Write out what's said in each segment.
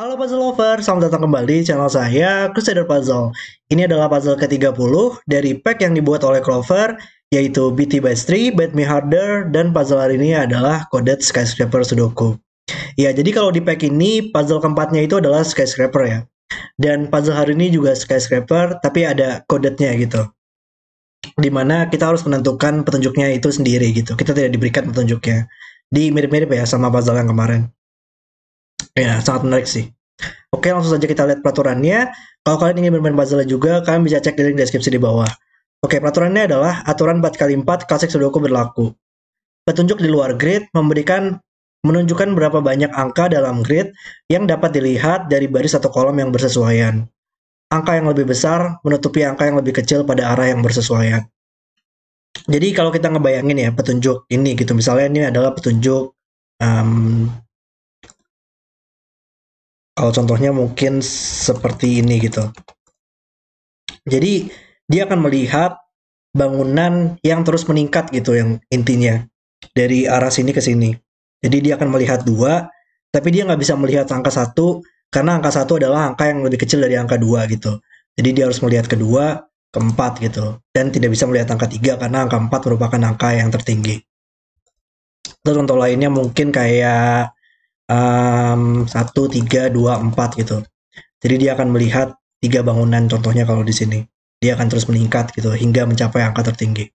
Halo Puzzle Lover, selamat datang kembali di channel saya, Crusader Puzzle. Ini adalah puzzle ke-30 dari pack yang dibuat oleh Clover, yaitu BT by 3, Bad Me Harder, dan puzzle hari ini adalah Coded Skyscraper Sudoku. Ya, jadi kalau di pack ini, puzzle keempatnya itu adalah Skyscraper ya. Dan puzzle hari ini juga Skyscraper, tapi ada codednya gitu. Dimana kita harus menentukan petunjuknya itu sendiri gitu. Kita tidak diberikan petunjuknya. Di mirip-mirip ya sama puzzle yang kemarin. Ya, sangat menarik sih. Oke, langsung saja kita lihat peraturannya. Kalau kalian ingin bermain puzzle juga, kalian bisa cek di link deskripsi di bawah. Oke, peraturannya adalah aturan 4x4 klasik Sudoku berlaku. Petunjuk di luar grid memberikan menunjukkan berapa banyak angka dalam grid yang dapat dilihat dari baris atau kolom yang bersesuaian. Angka yang lebih besar menutupi angka yang lebih kecil pada arah yang bersesuaian. Jadi kalau kita ngebayangin ya petunjuk ini gitu, misalnya ini adalah petunjuk um, kalau contohnya mungkin seperti ini gitu. Jadi dia akan melihat bangunan yang terus meningkat gitu yang intinya dari arah sini ke sini. Jadi dia akan melihat dua, tapi dia nggak bisa melihat angka satu karena angka satu adalah angka yang lebih kecil dari angka dua gitu. Jadi dia harus melihat kedua, keempat gitu, dan tidak bisa melihat angka tiga karena angka empat merupakan angka yang tertinggi. Terus contoh lainnya mungkin kayak satu tiga dua empat gitu. Jadi dia akan melihat tiga bangunan contohnya kalau di sini. Dia akan terus meningkat gitu hingga mencapai angka tertinggi.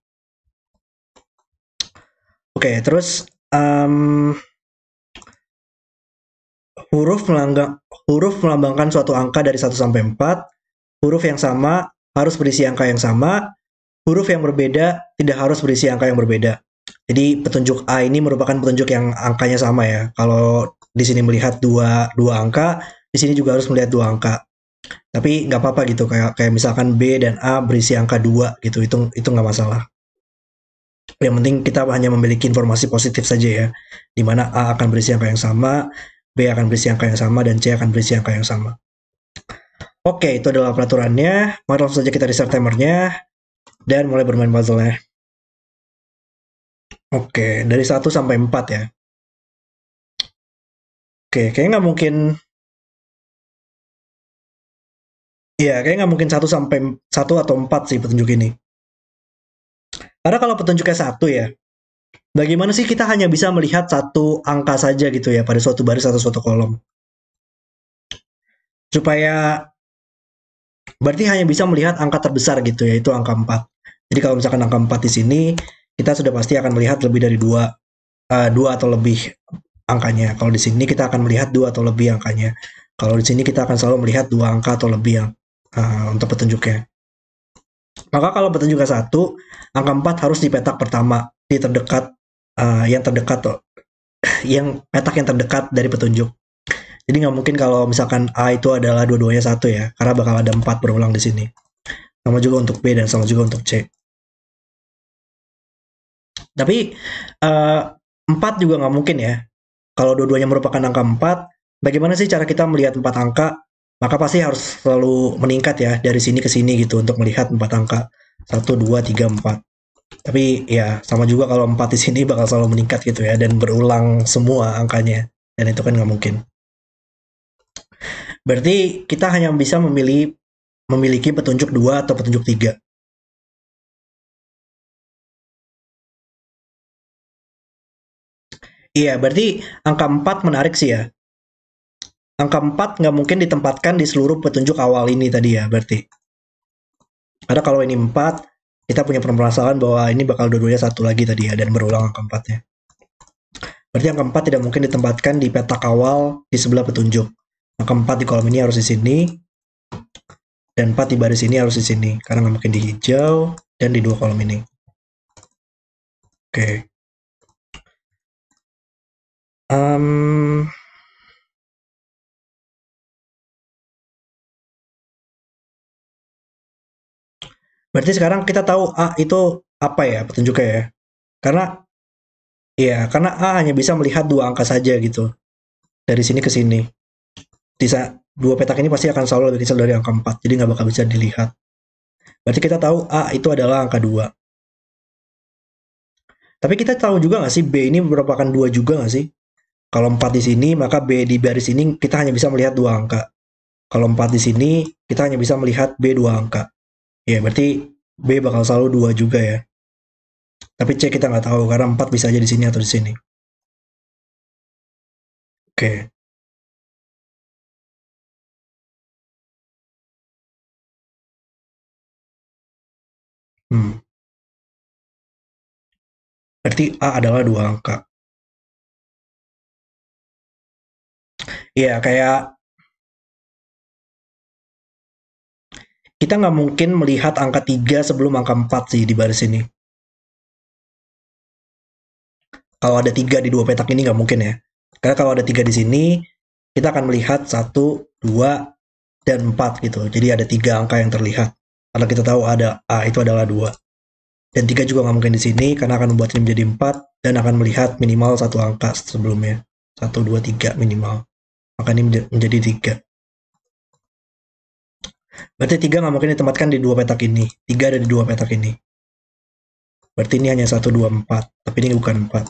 Oke, okay, terus um, huruf huruf melambangkan suatu angka dari 1 sampai 4, huruf yang sama harus berisi angka yang sama, huruf yang berbeda tidak harus berisi angka yang berbeda. Jadi petunjuk A ini merupakan petunjuk yang angkanya sama ya. Kalau di sini melihat dua dua angka, di sini juga harus melihat dua angka. Tapi nggak apa-apa gitu kayak kayak misalkan B dan A berisi angka dua gitu, itu itu nggak masalah. Yang penting kita hanya memiliki informasi positif saja ya, di mana A akan berisi angka yang sama, B akan berisi angka yang sama, dan C akan berisi angka yang sama. Oke, itu adalah peraturannya. Mari langsung saja kita restart timernya dan mulai bermain puzzle-nya. Oke, dari 1 sampai 4 ya. Oke, kayaknya nggak mungkin Iya, kayaknya nggak mungkin satu sampai satu atau empat sih petunjuk ini. Karena kalau petunjuknya satu ya, bagaimana sih kita hanya bisa melihat satu angka saja gitu ya pada suatu baris atau suatu kolom? Supaya berarti hanya bisa melihat angka terbesar gitu ya, itu angka empat. Jadi kalau misalkan angka empat di sini, kita sudah pasti akan melihat lebih dari dua, uh, dua atau lebih angkanya. Kalau di sini kita akan melihat dua atau lebih angkanya. Kalau di sini kita akan selalu melihat dua angka atau lebih yang uh, untuk petunjuknya. Maka kalau petunjuknya satu, angka 4 harus di petak pertama di terdekat uh, yang terdekat tuh, yang petak yang terdekat dari petunjuk. Jadi nggak mungkin kalau misalkan A itu adalah dua-duanya satu ya, karena bakal ada empat berulang di sini. Sama juga untuk B dan sama juga untuk C. Tapi uh, juga nggak mungkin ya, kalau dua-duanya merupakan angka 4, bagaimana sih cara kita melihat empat angka? Maka pasti harus selalu meningkat ya dari sini ke sini gitu untuk melihat empat angka. 1, 2, 3, 4. Tapi ya sama juga kalau empat di sini bakal selalu meningkat gitu ya dan berulang semua angkanya. Dan itu kan nggak mungkin. Berarti kita hanya bisa memilih memiliki petunjuk dua atau petunjuk tiga. Iya, berarti angka 4 menarik sih ya. Angka 4 nggak mungkin ditempatkan di seluruh petunjuk awal ini tadi ya, berarti. Karena kalau ini 4, kita punya permasalahan bahwa ini bakal dua-duanya satu lagi tadi ya, dan berulang angka 4-nya. Berarti angka 4 tidak mungkin ditempatkan di petak awal di sebelah petunjuk. Angka 4 di kolom ini harus di sini, dan 4 di baris ini harus di sini, karena nggak mungkin di hijau, dan di dua kolom ini. Oke. Okay um Berarti sekarang kita tahu A itu apa ya petunjuknya ya? Karena ya karena A hanya bisa melihat dua angka saja gitu. Dari sini ke sini. Bisa dua petak ini pasti akan selalu lebih kecil dari angka 4. Jadi nggak bakal bisa dilihat. Berarti kita tahu A itu adalah angka 2. Tapi kita tahu juga nggak sih B ini merupakan dua juga nggak sih? Kalau 4 di sini, maka B di baris ini kita hanya bisa melihat dua angka. Kalau 4 di sini, kita hanya bisa melihat B dua angka. Ya, berarti B bakal selalu dua juga ya. Tapi C kita nggak tahu, karena 4 bisa aja di sini atau di sini. Oke. Hmm. Berarti A adalah dua angka. Iya, kayak kita nggak mungkin melihat angka 3 sebelum angka 4 sih di baris ini. Kalau ada tiga di dua petak ini nggak mungkin ya. Karena kalau ada tiga di sini, kita akan melihat satu, dua, dan empat gitu. Jadi ada tiga angka yang terlihat. Karena kita tahu ada A itu adalah dua. Dan tiga juga nggak mungkin di sini karena akan membuat ini menjadi empat dan akan melihat minimal satu angka sebelumnya. Satu, dua, tiga minimal maka ini menjadi tiga. Berarti tiga nggak mungkin ditempatkan di dua petak ini. Tiga ada di dua petak ini. Berarti ini hanya satu dua empat, tapi ini bukan empat.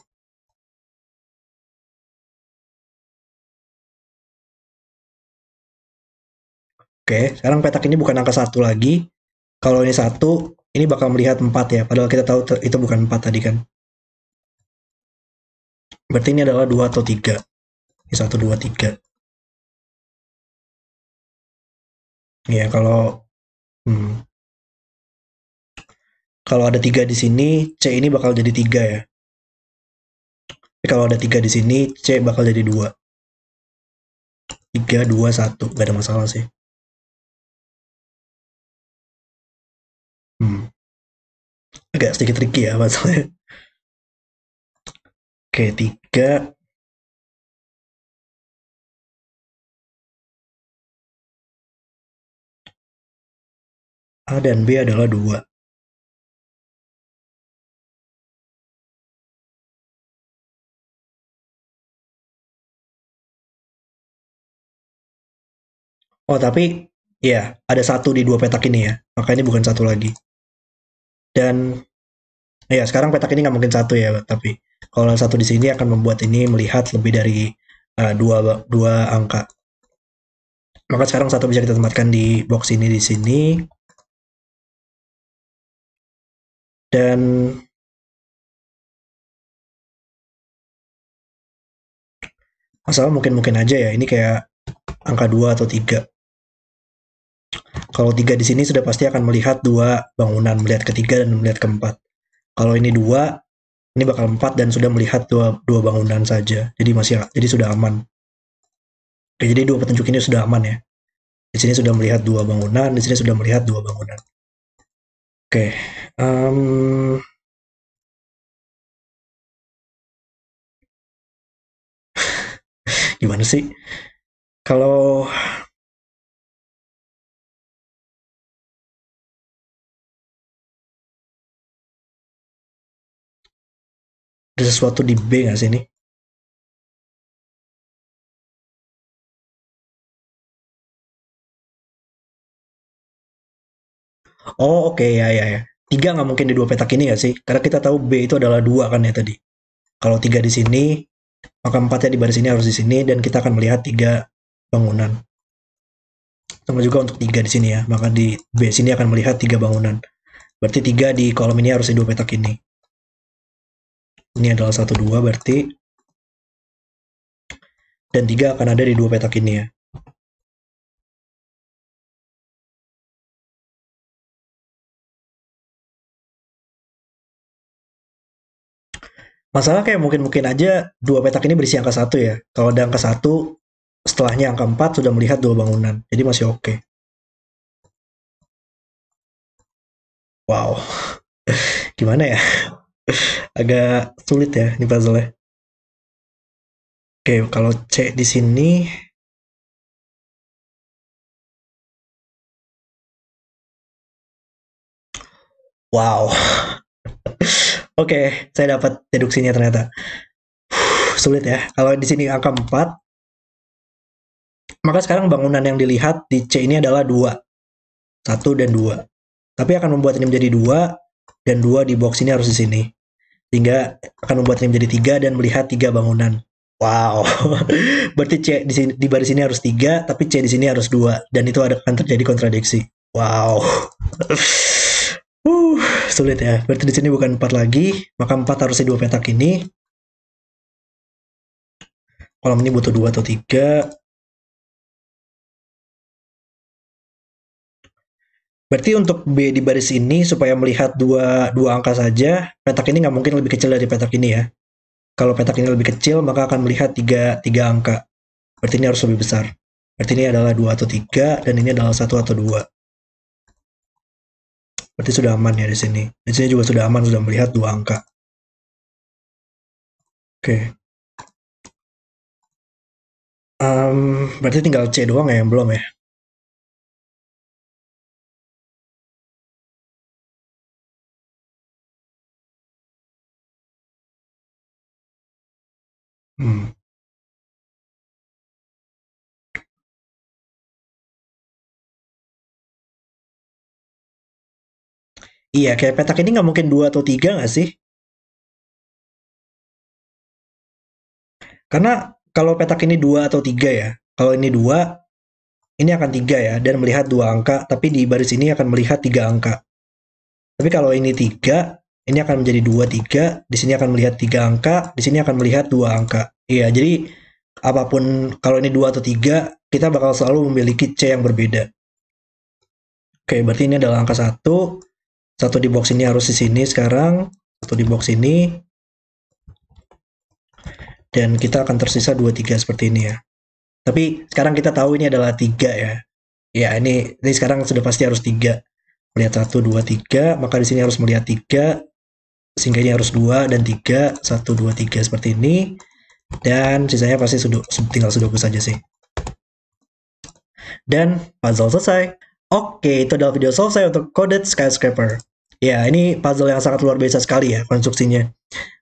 Oke, sekarang petak ini bukan angka satu lagi. Kalau ini satu, ini bakal melihat empat ya. Padahal kita tahu itu bukan empat tadi kan. Berarti ini adalah dua atau tiga. Ini satu dua tiga. Ya kalau hmm, kalau ada tiga di sini C ini bakal jadi tiga ya. Tapi kalau ada tiga di sini C bakal jadi dua. Tiga, dua, satu, gak ada masalah sih. Hmm. Agak sedikit tricky ya masalahnya. Oke, tiga A dan B adalah dua. Oh, tapi ya ada satu di dua petak ini ya. Maka ini bukan satu lagi. Dan ya sekarang petak ini nggak mungkin satu ya, tapi kalau satu di sini akan membuat ini melihat lebih dari uh, dua dua angka. Maka sekarang satu bisa kita tempatkan di box ini di sini. dan masalah mungkin-mungkin aja ya ini kayak angka 2 atau tiga. kalau tiga di sini sudah pasti akan melihat dua bangunan melihat ketiga dan melihat keempat kalau ini dua ini bakal empat dan sudah melihat dua, dua bangunan saja jadi masih jadi sudah aman Oke, jadi dua petunjuk ini sudah aman ya di sini sudah melihat dua bangunan di sini sudah melihat dua bangunan Oke, um, Gimana sih? Kalau Ada sesuatu di B nggak sih ini? Oh oke okay, ya ya ya. Tiga nggak mungkin di dua petak ini ya sih, karena kita tahu B itu adalah dua kan ya tadi. Kalau tiga di sini, maka empatnya di baris ini harus di sini dan kita akan melihat tiga bangunan. Sama juga untuk tiga di sini ya, maka di B sini akan melihat tiga bangunan. Berarti tiga di kolom ini harus di dua petak ini. Ini adalah satu dua berarti dan tiga akan ada di dua petak ini ya. Masalah kayak mungkin-mungkin aja dua petak ini berisi angka satu ya. Kalau ada angka satu, setelahnya angka empat sudah melihat dua bangunan. Jadi masih oke. Okay. Wow. Gimana ya? Agak sulit ya ini puzzle-nya. Oke, okay, kalau C di sini Wow. Oke, okay, saya dapat deduksinya ternyata. Uh, sulit ya. Kalau di sini angka 4, maka sekarang bangunan yang dilihat di C ini adalah 2. 1 dan 2. Tapi akan membuat ini menjadi 2, dan 2 di box ini harus di sini. Sehingga akan membuat ini menjadi 3 dan melihat 3 bangunan. Wow, berarti C di, sini, di baris ini harus 3, tapi C di sini harus 2. Dan itu akan terjadi kontradiksi. Wow. Uh, sulit ya. Berarti di sini bukan 4 lagi, maka 4 harusnya dua petak ini. Kolom ini butuh 2 atau 3. Berarti untuk B di baris ini supaya melihat dua, dua angka saja, petak ini nggak mungkin lebih kecil dari petak ini ya. Kalau petak ini lebih kecil, maka akan melihat tiga, tiga angka. Berarti ini harus lebih besar. Berarti ini adalah dua atau tiga dan ini adalah satu atau dua. Berarti sudah aman ya di sini. Di sini juga sudah aman, sudah melihat dua angka. Oke. Okay. Um, berarti tinggal C doang ya yang belum ya? Hmm. Iya, kayak petak ini nggak mungkin dua atau tiga nggak sih? Karena kalau petak ini dua atau tiga ya, kalau ini dua, ini akan tiga ya, dan melihat dua angka, tapi di baris ini akan melihat tiga angka. Tapi kalau ini tiga, ini akan menjadi dua tiga, di sini akan melihat tiga angka, di sini akan melihat dua angka. Iya, jadi apapun kalau ini dua atau tiga, kita bakal selalu memiliki C yang berbeda. Oke, berarti ini adalah angka satu satu di box ini harus di sini sekarang satu di box ini dan kita akan tersisa dua tiga seperti ini ya tapi sekarang kita tahu ini adalah tiga ya ya ini ini sekarang sudah pasti harus tiga. melihat satu dua tiga, maka di sini harus melihat tiga, sehingga ini harus dua dan tiga satu dua tiga seperti ini dan sisanya pasti sudah tinggal sudah saja sih dan puzzle selesai Oke, itu adalah video selesai saya untuk Coded Skyscraper. Ya, ini puzzle yang sangat luar biasa sekali ya konstruksinya.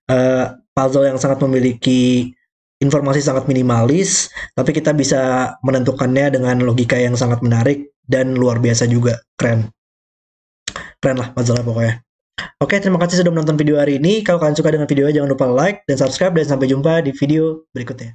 Uh, puzzle yang sangat memiliki informasi sangat minimalis, tapi kita bisa menentukannya dengan logika yang sangat menarik dan luar biasa juga. Keren. Keren lah puzzle lah pokoknya. Oke, terima kasih sudah menonton video hari ini. Kalau kalian suka dengan videonya, jangan lupa like dan subscribe, dan sampai jumpa di video berikutnya.